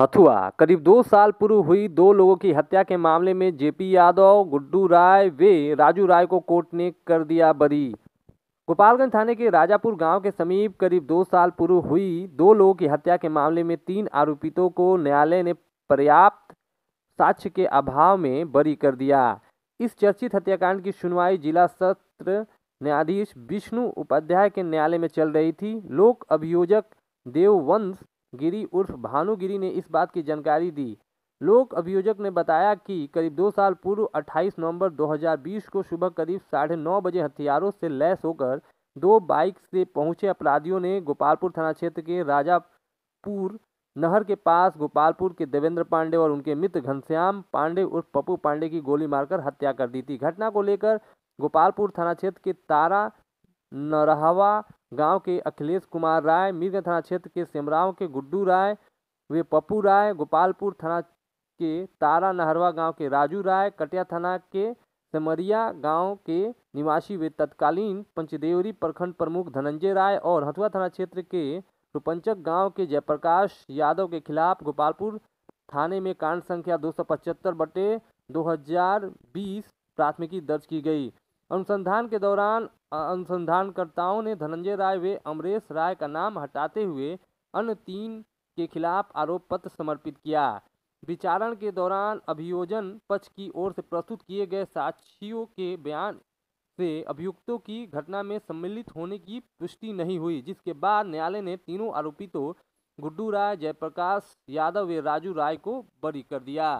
हथुआ करीब दो साल पूर्व हुई दो लोगों की हत्या के मामले में जेपी यादव गुड्डू राय वे राजू राय को कोर्ट ने कर दिया बरी गोपालगंज थाने के राजापुर गांव के समीप करीब दो साल पूर्व हुई दो लोगों की हत्या के मामले में तीन आरोपितों को न्यायालय ने पर्याप्त साक्ष्य के अभाव में बरी कर दिया इस चर्चित हत्याकांड की सुनवाई जिला सत्र न्यायाधीश विष्णु उपाध्याय के न्यायालय में चल रही थी लोक अभियोजक देववंश गिरी उर्फ भानुगिरी ने इस बात की जानकारी दी लोक अभियोजक ने बताया कि करीब दो साल पूर्व 28 नवंबर 2020 को सुबह करीब साढ़े नौ बजे हथियारों से लैस होकर दो बाइक से पहुंचे अपराधियों ने गोपालपुर थाना क्षेत्र के राजापुर नहर के पास गोपालपुर के देवेंद्र पांडे और उनके मित्र घनश्याम पांडे उर्फ पप्पू पांडे की गोली मारकर हत्या कर दी थी घटना को लेकर गोपालपुर थाना क्षेत्र के तारा नरहवा गांव के अखिलेश कुमार राय मीरगंज थाना क्षेत्र के सेमराव के गुड्डू राय वे पप्पू राय गोपालपुर थाना के तारा नहरवा गांव के राजू राय कटिया थाना के समरिया गांव के निवासी वे तत्कालीन पंचदेवरी प्रखंड प्रमुख धनंजय राय और हथुआ थाना क्षेत्र के रूपंचक गांव के जयप्रकाश यादव के खिलाफ गोपालपुर थाने में कांड संख्या दो सौ पचहत्तर बटे दो हजार बीस प्राथमिकी दर्ज की गई अनुसंधान के दौरान अनुसंधानकर्ताओं ने धनंजय राय व अमरेश राय का नाम हटाते हुए अन्य तीन के खिलाफ आरोप पत्र समर्पित किया विचारण के दौरान अभियोजन पक्ष की ओर से प्रस्तुत किए गए साक्षियों के बयान से अभियुक्तों की घटना में सम्मिलित होने की पुष्टि नहीं हुई जिसके बाद न्यायालय ने तीनों आरोपितों गुड्डू राय जयप्रकाश यादव व राजू राय को बरी कर दिया